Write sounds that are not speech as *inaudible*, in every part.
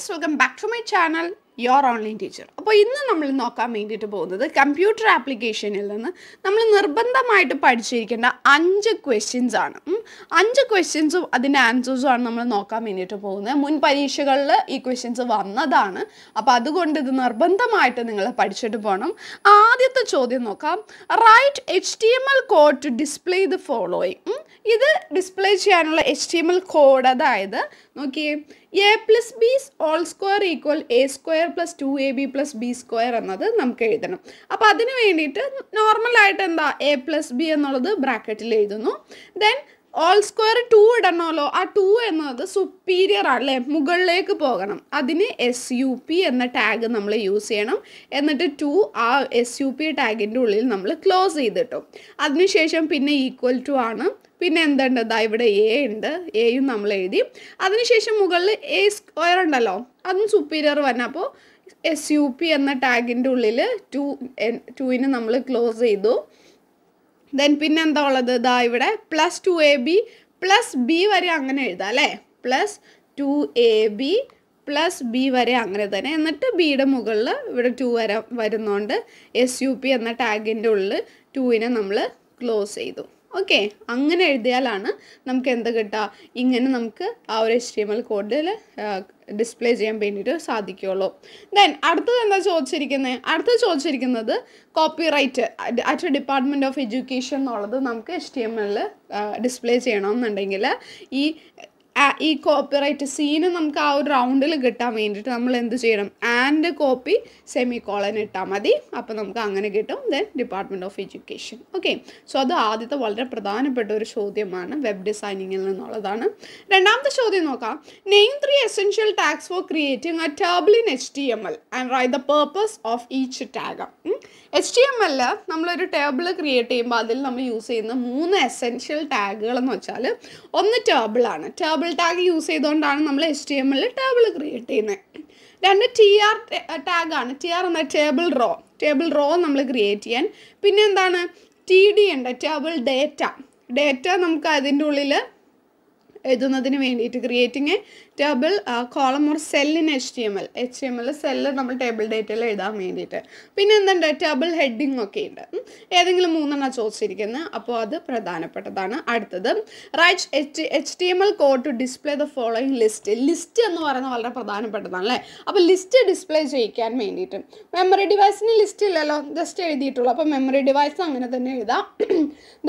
friends welcome back to my channel your online teacher അപ്പോൾ ഇന്ന് നമ്മൾ നോക്കാൻ വേണ്ടിയിട്ട് പോകുന്നത് കമ്പ്യൂട്ടർ ആപ്ലിക്കേഷനിൽ നിന്ന് നമ്മൾ നിർബന്ധമായിട്ട് പഠിച്ചിരിക്കേണ്ട അഞ്ച് ക്വസ്റ്റ്യൻസ് ആണ് അഞ്ച് ക്വസ്റ്റ്യൻസും അതിൻ്റെ ആൻസേഴ്സും ആണ് നമ്മൾ നോക്കാൻ വേണ്ടിയിട്ട് പോകുന്നത് മുൻ പരീക്ഷകളിൽ ഈ ക്വസ്റ്റ്യൻസ് വന്നതാണ് അപ്പോൾ അതുകൊണ്ട് ഇത് നിർബന്ധമായിട്ട് നിങ്ങൾ പഠിച്ചിട്ട് പോകണം ആദ്യത്തെ ചോദ്യം നോക്കാം write H T M L code to display the following ഇത് ഡിസ്പ്ലേ ചെയ്യാനുള്ള H T M L code അതായത് നോക്കിയേ A plus B all square equal A square square plus two A B plus B square എന്നത് നമുക്ക് എഴുതണം അപ്പം അതിന് വേണ്ടിയിട്ട് നോർമലായിട്ട് എന്താ എ പ്ലസ് ബി എന്നുള്ളത് ബ്രാക്കറ്റിൽ എഴുതുന്നു ദെൻ ഓൾ സ്ക്വയർ ടു ഇടണമല്ലോ ആ ടു എന്നത് സുപ്പീരിയർ അല്ലേ മുകളിലേക്ക് പോകണം അതിന് എസ് യു പി എന്ന ടാഗ് നമ്മൾ യൂസ് ചെയ്യണം എന്നിട്ട് ടു ആ എസ് യു പി ടാഗിൻ്റെ ഉള്ളിൽ നമ്മൾ ക്ലോസ് ചെയ്തിട്ടും അതിനുശേഷം പിന്നെ ഈക്വൽ ടു ആണ് പിന്നെ എന്തുണ്ട് ഇവിടെ എ ഉണ്ട് എയും നമ്മൾ എഴുതി അതിനുശേഷം മുകളിൽ എ സ്ക്വയർ ഉണ്ടല്ലോ അതും സുപ്പീരിയർ വന്നെ അപ്പോൾ എസ് യു പി എന്ന ടാഗിൻ്റെ ഉള്ളിൽ ടു ടുവിന് നമ്മൾ ക്ലോസ് ചെയ്തു ദെൻ പിന്നെ എന്താ ഉള്ളത് ഇതാ ഇവിടെ plus two A B plus B വരെ അങ്ങനെ എഴുതാം അല്ലേ plus two A B plus B വരെ അങ്ങനെ തന്നെ എന്നിട്ട് ബിയുടെ മുകളിൽ ഇവിടെ ടു വരെ വരുന്നതുകൊണ്ട് എസ് യു പി എന്ന ടാഗിൻ്റെ ഉള്ളിൽ ടുവിനെ നമ്മൾ ക്ലോസ് ചെയ്തു ഓക്കെ അങ്ങനെ എഴുതിയാലാണ് നമുക്ക് എന്ത് കിട്ടുക ഇങ്ങനെ നമുക്ക് ആ ഒരു എച്ച് ടി എം എൽ കോഡിൽ ഡിസ്പ്ലേ ചെയ്യാൻ വേണ്ടിയിട്ട് സാധിക്കുകയുള്ളൂ ദെൻ അടുത്തത് എന്താ ചോദിച്ചിരിക്കുന്നത് അടുത്തത് ചോദിച്ചിരിക്കുന്നത് copyright at department of education എന്നുള്ളത് നമുക്ക് എച്ച് ടി എം എല്ലിൽ ഡിസ്പ്ലേ ചെയ്യണമെന്നുണ്ടെങ്കിൽ ഈ ഈ കോപ്പിറൈറ്റ് സീന് നമുക്ക് ആ ഒരു റൗണ്ടിൽ കിട്ടാൻ വേണ്ടിയിട്ട് നമ്മൾ എന്ത് ചെയ്യണം ആൻഡ് കോപ്പി സെമി കോളൻ ഇട്ടാൽ മതി അപ്പോൾ നമുക്ക് അങ്ങനെ കിട്ടും then department of education okay so അത് ആദ്യത്തെ വളരെ പ്രധാനപ്പെട്ട ഒരു ചോദ്യമാണ് വെബ് ഡിസൈനിങ്ങിൽ നിന്നുള്ളതാണ് രണ്ടാമത്തെ ചോദ്യം നോക്കാം name three essential tags for creating a table in H T M L and write the purpose of each tag H T M എല്ലിൽ നമ്മളൊരു ടേബിൾ ക്രിയേറ്റ് ചെയ്യുമ്പോൾ അതിൽ നമ്മൾ യൂസ് ചെയ്യുന്ന മൂന്ന് എസെൻഷ്യൽ ടാഗുകൾ എന്ന് വെച്ചാൽ ഒന്ന് ടേബിളാണ് ടേബിൾ ടാഗ് യൂസ് ചെയ്തുകൊണ്ടാണ് നമ്മൾ എച്ച് ടി എമ്മിൽ ടേബിൾ ക്രിയേറ്റ് ചെയ്യുന്നത് രണ്ട് ടി ആർ ടാഗാണ് ടി ആർ എന്ന ടേബിൾ റോ ടേബിൾ റോ നമ്മൾ ക്രിയേറ്റ് ചെയ്യാൻ പിന്നെ എന്താണ് ടി ഡി ഉണ്ട് ടേബിൾ ഡേറ്റ ഡേറ്റ നമുക്ക് അതിൻ്റെ ഉള്ളിൽ എഴുതുന്നതിന് വേണ്ടിയിട്ട് ക്രിയേറ്റിങ് ടേബിൾ കോളം ഓർ സെല്ലിന് H T M L H T M L cell നമ്മൾ ടേബിൾ ഡേറ്റയിൽ എഴുതാൻ വേണ്ടിയിട്ട് പിന്നെ എന്തുണ്ട് ടേബിൾ ഹെഡിങ് ഒക്കെ ഉണ്ട് ഏതെങ്കിലും മൂന്നെണ്ണം ചോദിച്ചിരിക്കുന്നത് അപ്പോൾ അത് പ്രധാനപ്പെട്ടതാണ് അടുത്തത് write H H T M L code to display the following list list എന്ന് പറയുന്നത് വളരെ പ്രധാനപ്പെട്ടതാണ് അല്ലേ അപ്പോൾ ലിസ്റ്റ് ഡിസ്പ്ലേ ചെയ്യിക്കാൻ വേണ്ടിയിട്ട് മെമ്മറി ഡിവൈസിന് ലിസ്റ്റ് ഇല്ലല്ലോ ജസ്റ്റ് എഴുതിയിട്ടുള്ളൂ അപ്പോൾ മെമ്മറി ഡിവൈസ് അങ്ങനെ തന്നെ എഴുതാം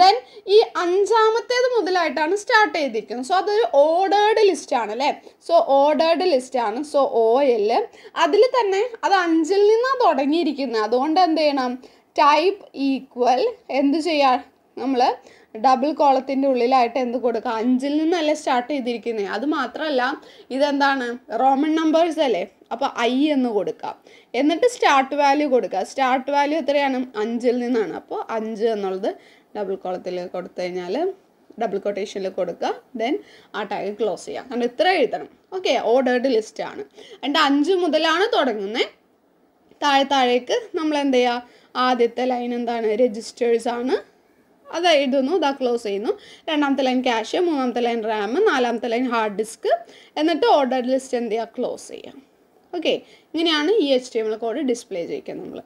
ദെൻ *clears throat* ഈ അഞ്ചാമത്തേത് മുതലായിട്ടാണ് സ്റ്റാർട്ട് ചെയ്തിരിക്കുന്നത് സോ അതൊരു ഓർഡേർഡ് ലിസ്റ്റ് ആണ് അല്ലേ സോ ഓർഡേർഡ് ലിസ്റ്റാണ് സോ ഒ എൽ അതിൽ തന്നെ അത് അഞ്ചിൽ നിന്നാണ് തുടങ്ങിയിരിക്കുന്നത് അതുകൊണ്ട് എന്ത് ചെയ്യണം ടൈപ്പ് ഈക്വൽ എന്ത് ചെയ്യാം നമ്മൾ ഡബിൾ കോളത്തിൻ്റെ ഉള്ളിലായിട്ട് എന്ത് കൊടുക്കുക അഞ്ചിൽ നിന്നല്ലേ സ്റ്റാർട്ട് ചെയ്തിരിക്കുന്നത് അത് മാത്രമല്ല ഇതെന്താണ് റോമൺ നമ്പേഴ്സ് അല്ലേ അപ്പോൾ ഐ എന്ന് കൊടുക്കാം എന്നിട്ട് സ്റ്റാർട്ട് വാല്യൂ കൊടുക്കുക സ്റ്റാർട്ട് വാല്യൂ എത്രയാണ് അഞ്ചിൽ നിന്നാണ് അപ്പോൾ അഞ്ച് എന്നുള്ളത് ഡബിൾ കോളത്തിൽ കൊടുത്തു കഴിഞ്ഞാൽ ഡബിൾ കൊട്ടേഷനിൽ കൊടുക്കുക ദെൻ ആ ടാഗ് ക്ലോസ് ചെയ്യുക കാരണം ഇത്ര എഴുതണം ഓക്കെ ഓർഡേർഡ് ലിസ്റ്റ് ആണ് എൻ്റെ അഞ്ച് മുതലാണ് തുടങ്ങുന്നത് താഴെ താഴേക്ക് നമ്മൾ എന്ത് ചെയ്യുക ആദ്യത്തെ ലൈൻ എന്താണ് രജിസ്റ്റേഴ്സ് ആണ് അത് എഴുതുന്നു ഇതാ ക്ലോസ് ചെയ്യുന്നു രണ്ടാമത്തെ ലൈൻ ക്യാഷ് മൂന്നാമത്തെ ലൈൻ റാം നാലാമത്തെ ലൈൻ ഹാർഡ് ഡിസ്ക് എന്നിട്ട് ഓർഡർ ലിസ്റ്റ് എന്ത് ചെയ്യുക ക്ലോസ് ചെയ്യുക ഓക്കെ ഇങ്ങനെയാണ് ഈ H T M code display ചെയ്യിക്കുക നമ്മൾ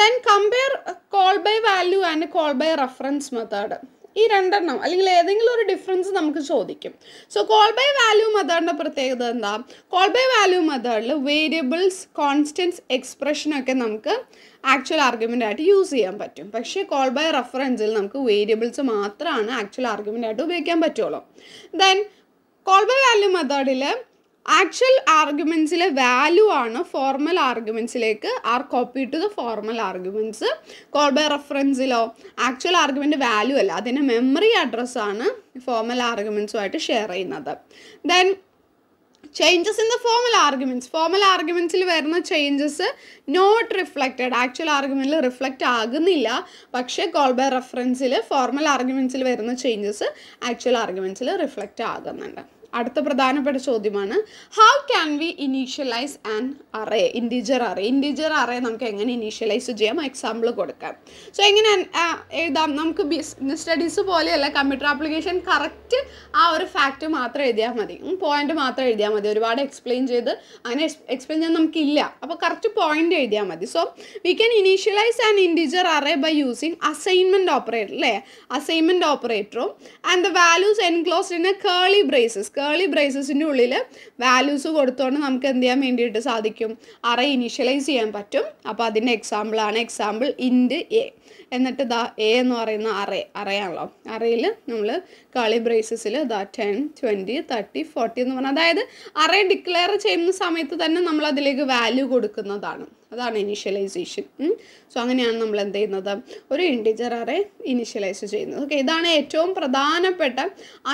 then compare call by value and call by reference method ഈ രണ്ടെണ്ണം അല്ലെങ്കിൽ ഏതെങ്കിലും ഒരു ഡിഫറൻസ് നമുക്ക് ചോദിക്കും സോ കോൾ ബൈ വാല്യൂ മെത്തേഡിൻ്റെ പ്രത്യേകത എന്താ കോൾ ബൈ വാല്യൂ മെത്തേഡിൽ വേരിയബിൾസ് കോൺസ്റ്റൻസ് എക്സ്പ്രഷനൊക്കെ നമുക്ക് ആക്ച്വൽ ആർഗ്യുമെൻ്റ് ആയിട്ട് യൂസ് ചെയ്യാൻ പറ്റും പക്ഷേ കോൾ ബൈ റെഫറൻസിൽ നമുക്ക് വേരിയബിൾസ് മാത്രമാണ് ആക്ച്വൽ ആർഗ്യുമെൻ്റ് ആയിട്ട് ഉപയോഗിക്കാൻ പറ്റുള്ളൂ ദെൻ കോൾ ബൈ വാല്യൂ മെത്തേഡിൽ ആക്ച്വൽ ആർഗ്യുമെൻസിലെ വാല്യൂ ആണ് ഫോർമൽ ആർഗ്യുമെൻസിലേക്ക് are copy to the formal arguments call by റെഫറൻസിലോ ആക്ച്വൽ ആർഗ്യുമെൻ്റ് വാല്യൂ അല്ല അതിൻ്റെ മെമ്മറി അഡ്രസ്സാണ് ഫോർമൽ ആർഗ്യുമെൻസുമായിട്ട് ഷെയർ ചെയ്യുന്നത് then changes in the formal arguments formal ആർഗ്യുമെൻസിൽ വരുന്ന ചേഞ്ചസ് നോട്ട് റിഫ്ലക്റ്റഡ് ആക്ച്വൽ ആർഗ്യുമെൻറ്റിൽ റിഫ്ലക്റ്റ് ആകുന്നില്ല പക്ഷേ കോൾ ബൈ റെഫറൻസിൽ ഫോർമൽ ആർഗ്യുമെൻസിൽ വരുന്ന ചേഞ്ചസ് ആക്ച്വൽ ആർഗ്യുമെൻസിൽ റിഫ്ലക്റ്റ് ആകുന്നുണ്ട് അടുത്ത പ്രധാനപ്പെട്ട ചോദ്യമാണ് how can we initialise and array integer array integer array നമുക്ക് എങ്ങനെ ഇനീഷ്യലൈസ് ചെയ്യാം എക്സാമ്പിൾ കൊടുക്കാം സോ എങ്ങനെ എഴുതാം നമുക്ക് ബിസിനസ് സ്റ്റഡീസ് പോലെയല്ല കമ്പ്യൂട്ടർ ആപ്ലിക്കേഷൻ കറക്റ്റ് ആ ഒരു ഫാക്റ്റ് മാത്രം എഴുതിയാൽ മതി പോയിന്റ് മാത്രം എഴുതിയാൽ മതി ഒരുപാട് എക്സ്പ്ലെയിൻ ചെയ്ത് അങ്ങനെ എക്സ്പ്ലെയിൻ ചെയ്യാൻ നമുക്കില്ല അപ്പോൾ കറക്റ്റ് പോയിന്റ് എഴുതിയാൽ മതി so we can initialise and integer array by using assignment operator അല്ലേ അസൈൻമെൻറ്റ് ഓപ്പറേറ്ററും and the values enclosed in a curly braces curly ബ്രൈസസിൻ്റെ ഉള്ളിൽ വാല്യൂസ് കൊടുത്തുകൊണ്ട് നമുക്ക് എന്ത് ചെയ്യാൻ വേണ്ടിയിട്ട് സാധിക്കും അറ ഇനീഷ്യലൈസ് ചെയ്യാൻ പറ്റും അപ്പോൾ അതിൻ്റെ എക്സാമ്പിളാണ് എക്സാമ്പിൾ ഇൻഡ് എ എന്നിട്ട് ദാ എ എന്ന് പറയുന്ന അറേ അറയാണല്ലോ അറയിൽ നമ്മൾ കേളി ബ്രൈസസിൽ ദാ ടെൻ ട്വൻറ്റി തേർട്ടി ഫോർട്ടി എന്ന് പറഞ്ഞാൽ അതായത് അറേ ഡിക്ലെയർ ചെയ്യുന്ന സമയത്ത് തന്നെ നമ്മൾ അതിലേക്ക് വാല്യൂ കൊടുക്കുന്നതാണ് അതാണ് ഇനിഷ്യലൈസേഷൻ സോ അങ്ങനെയാണ് നമ്മൾ എന്ത് ചെയ്യുന്നത് ഒരു ഇൻഡിജർ അറേ ഇനിഷ്യലൈസ് ചെയ്യുന്നത് ഓക്കെ ഇതാണ് ഏറ്റവും പ്രധാനപ്പെട്ട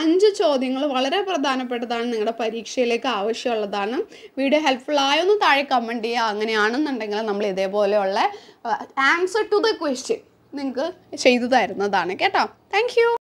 അഞ്ച് ചോദ്യങ്ങൾ വളരെ പ്രധാനപ്പെട്ടതാണ് നിങ്ങളുടെ പരീക്ഷയിലേക്ക് ആവശ്യമുള്ളതാണ് വീഡിയോ ഹെൽപ്ഫുൾ ആയോ താഴെ കമൻറ്റ് ചെയ്യുക അങ്ങനെയാണെന്നുണ്ടെങ്കിൽ നമ്മൾ ഇതേപോലെയുള്ള ആൻസർ ടു ദ ക്വസ്റ്റ്യൻ നിങ്ങൾക്ക് ചെയ്തു തരുന്നതാണ് കേട്ടോ താങ്ക്